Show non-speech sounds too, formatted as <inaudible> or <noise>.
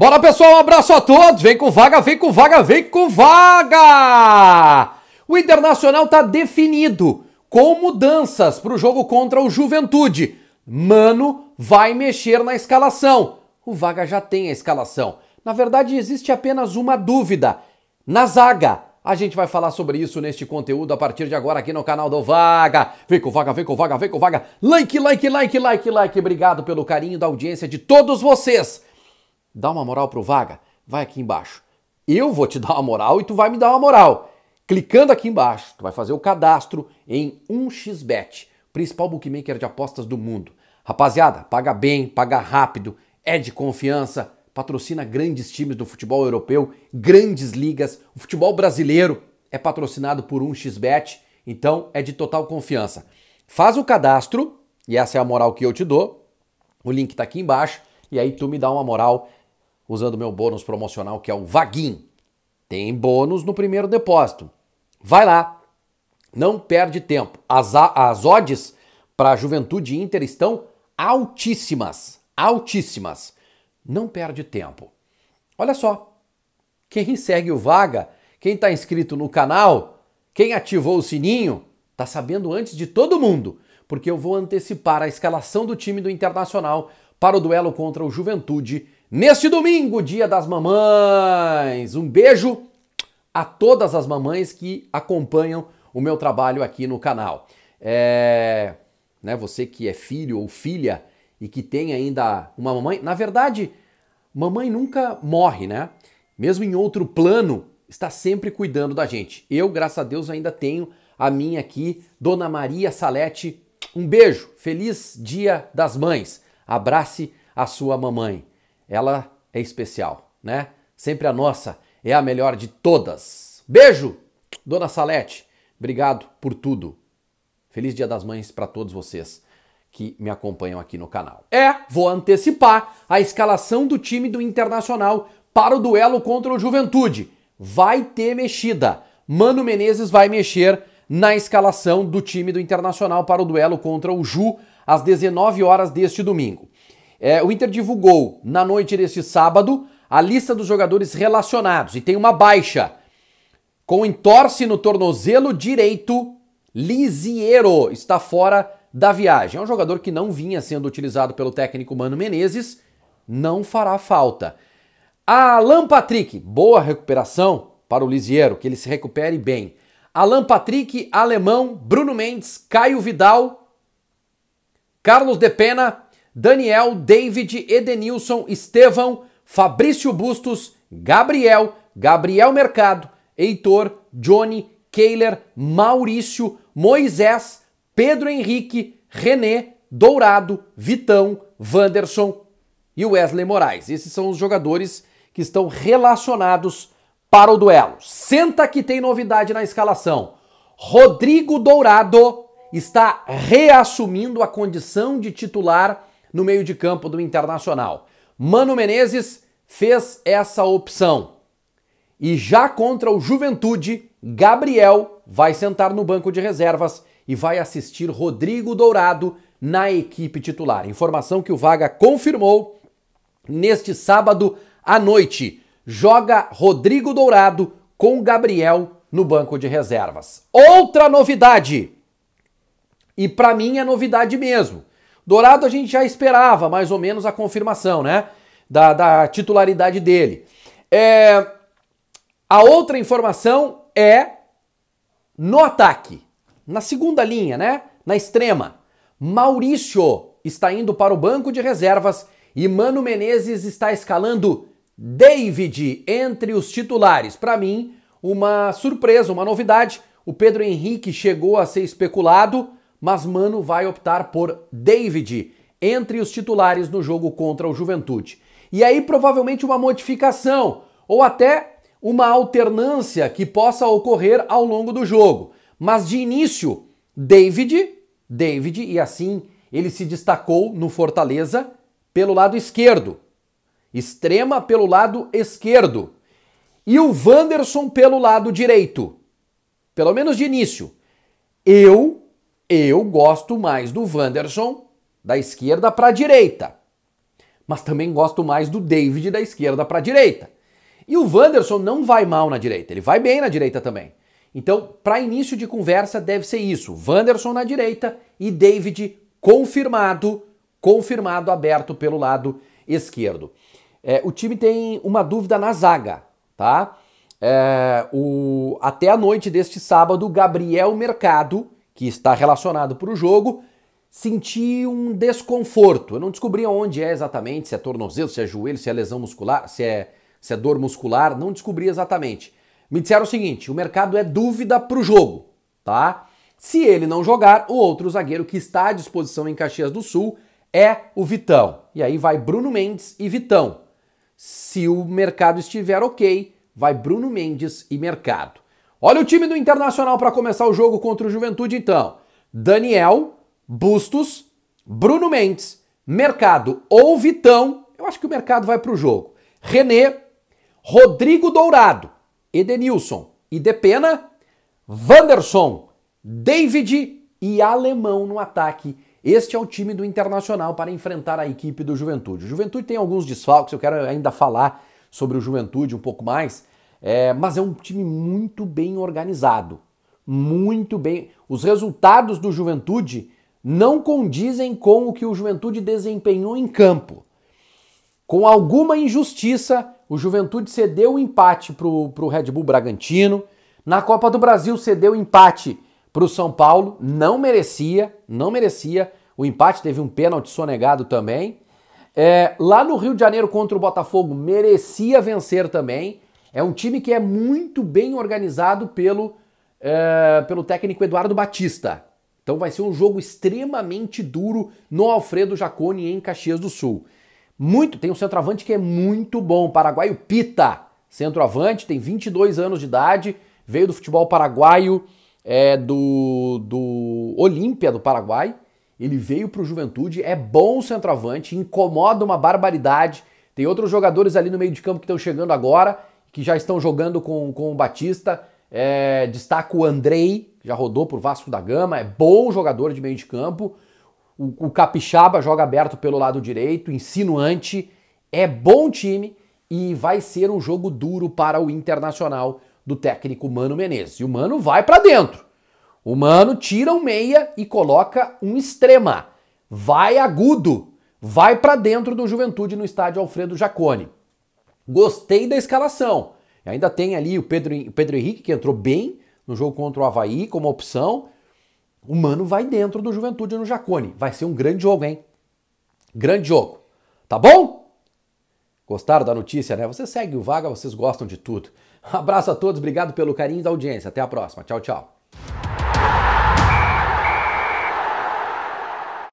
Bora, pessoal, um abraço a todos. Vem com vaga, vem com vaga, vem com vaga! O Internacional está definido com mudanças para o jogo contra o Juventude. Mano vai mexer na escalação. O Vaga já tem a escalação. Na verdade, existe apenas uma dúvida. Na zaga, a gente vai falar sobre isso neste conteúdo a partir de agora aqui no canal do Vaga. Vem com Vaga, vem com Vaga, vem com Vaga. Like, like, like, like, like. Obrigado pelo carinho da audiência de todos vocês dá uma moral pro Vaga? Vai aqui embaixo. Eu vou te <laughs> dar uma moral e tu vai me dar uma moral. Clicando aqui embaixo, tu vai fazer o cadastro em 1xBet, principal bookmaker de apostas do mundo. Rapaziada, paga bem, paga rápido, é de confiança, patrocina grandes times do futebol europeu, grandes ligas, o futebol brasileiro é patrocinado por 1xBet, então é de total confiança. Faz o cadastro, e essa é a moral que eu te dou. O link tá aqui embaixo, e aí tu me dá uma moral usando meu bônus promocional que é o Vaguinho. Tem bônus no primeiro depósito. Vai lá, não perde tempo. As, as odds para a Juventude e Inter estão altíssimas, altíssimas. Não perde tempo. Olha só, quem segue o Vaga, quem está inscrito no canal, quem ativou o sininho, tá sabendo antes de todo mundo, porque eu vou antecipar a escalação do time do Internacional para o duelo contra o Juventude neste domingo, Dia das Mamães. Um beijo a todas as mamães que acompanham o meu trabalho aqui no canal. É, né, você que é filho ou filha e que tem ainda uma mamãe, na verdade, mamãe nunca morre, né? Mesmo em outro plano, está sempre cuidando da gente. Eu, graças a Deus, ainda tenho a minha aqui, Dona Maria Salete. Um beijo, feliz Dia das Mães. Abrace a sua mamãe ela é especial, né? Sempre a nossa é a melhor de todas. Beijo, Dona Salete. Obrigado por tudo. Feliz Dia das Mães para todos vocês que me acompanham aqui no canal. É, vou antecipar a escalação do time do Internacional para o duelo contra o Juventude. Vai ter mexida. Mano Menezes vai mexer na escalação do time do Internacional para o duelo contra o Ju às 19 horas deste domingo. É, o Inter divulgou na noite deste sábado a lista dos jogadores relacionados e tem uma baixa com entorse no tornozelo direito, Lisiero está fora da viagem. É um jogador que não vinha sendo utilizado pelo técnico Mano Menezes, não fará falta. Alan Patrick, boa recuperação para o Lisiero, que ele se recupere bem. Alan Patrick, alemão, Bruno Mendes, Caio Vidal, Carlos Depena, Daniel, David, Edenilson, Estevão, Fabrício Bustos, Gabriel, Gabriel Mercado, Heitor, Johnny, Keiler, Maurício, Moisés, Pedro Henrique, René, Dourado, Vitão, Vanderson e Wesley Moraes. Esses são os jogadores que estão relacionados para o duelo. Senta que tem novidade na escalação. Rodrigo Dourado está reassumindo a condição de titular no meio de campo do Internacional. Mano Menezes fez essa opção. E já contra o Juventude, Gabriel vai sentar no banco de reservas e vai assistir Rodrigo Dourado na equipe titular. Informação que o Vaga confirmou neste sábado à noite. Joga Rodrigo Dourado com Gabriel no banco de reservas. Outra novidade! E para mim é novidade mesmo. Dourado a gente já esperava mais ou menos a confirmação, né? Da, da titularidade dele. É... A outra informação é no ataque, na segunda linha, né? Na extrema. Maurício está indo para o banco de reservas e Mano Menezes está escalando David entre os titulares. Para mim, uma surpresa, uma novidade. O Pedro Henrique chegou a ser especulado mas Mano vai optar por David entre os titulares no jogo contra o Juventude. E aí provavelmente uma modificação ou até uma alternância que possa ocorrer ao longo do jogo. Mas de início, David, David e assim ele se destacou no Fortaleza pelo lado esquerdo. Extrema pelo lado esquerdo. E o Wanderson pelo lado direito. Pelo menos de início. Eu eu gosto mais do Wanderson da esquerda para a direita, mas também gosto mais do David da esquerda para a direita. E o Wanderson não vai mal na direita, ele vai bem na direita também. Então, para início de conversa, deve ser isso: Wanderson na direita e David confirmado, confirmado aberto pelo lado esquerdo. É, o time tem uma dúvida na zaga, tá? É, o, até a noite deste sábado, Gabriel Mercado que está relacionado para o jogo, senti um desconforto. Eu não descobri onde é exatamente, se é tornozelo, se é joelho, se é lesão muscular, se é, se é dor muscular, não descobri exatamente. Me disseram o seguinte: o mercado é dúvida para o jogo, tá? Se ele não jogar, o outro zagueiro que está à disposição em Caxias do Sul é o Vitão. E aí vai Bruno Mendes e Vitão. Se o mercado estiver ok, vai Bruno Mendes e mercado. Olha o time do Internacional para começar o jogo contra o Juventude, então. Daniel, Bustos, Bruno Mendes, Mercado ou Vitão. Eu acho que o Mercado vai para o jogo. René, Rodrigo Dourado, Edenilson e Depena, Vanderson, David e Alemão no ataque. Este é o time do Internacional para enfrentar a equipe do Juventude. O Juventude tem alguns desfalques, eu quero ainda falar sobre o Juventude um pouco mais, é, mas é um time muito bem organizado. Muito bem. Os resultados do Juventude não condizem com o que o Juventude desempenhou em campo. Com alguma injustiça, o Juventude cedeu o empate para o Red Bull Bragantino. Na Copa do Brasil, cedeu o empate para o São Paulo. Não merecia, não merecia. O empate teve um pênalti sonegado também. É, lá no Rio de Janeiro contra o Botafogo, merecia vencer também. É um time que é muito bem organizado pelo, é, pelo técnico Eduardo Batista. Então vai ser um jogo extremamente duro no Alfredo Jaconi em Caxias do Sul. Muito, tem um centroavante que é muito bom, paraguaio Pita. Centroavante, tem 22 anos de idade, veio do futebol paraguaio, é, do, do Olímpia do Paraguai. Ele veio para o Juventude, é bom centroavante, incomoda uma barbaridade. Tem outros jogadores ali no meio de campo que estão chegando agora que já estão jogando com, com o Batista. É, destaca o Andrei, que já rodou por Vasco da Gama, é bom jogador de meio de campo. O, o Capixaba joga aberto pelo lado direito, insinuante, é bom time e vai ser um jogo duro para o Internacional do técnico Mano Menezes. E o Mano vai para dentro. O Mano tira um meia e coloca um extrema. Vai agudo, vai para dentro do Juventude no estádio Alfredo Jaconi Gostei da escalação. Ainda tem ali o Pedro, o Pedro Henrique, que entrou bem no jogo contra o Havaí como opção. O Mano vai dentro do Juventude no Jacone. Vai ser um grande jogo, hein? Grande jogo. Tá bom? Gostaram da notícia, né? Você segue o Vaga, vocês gostam de tudo. <laughs> abraço a todos, obrigado pelo carinho da audiência. Até a próxima. Tchau, tchau.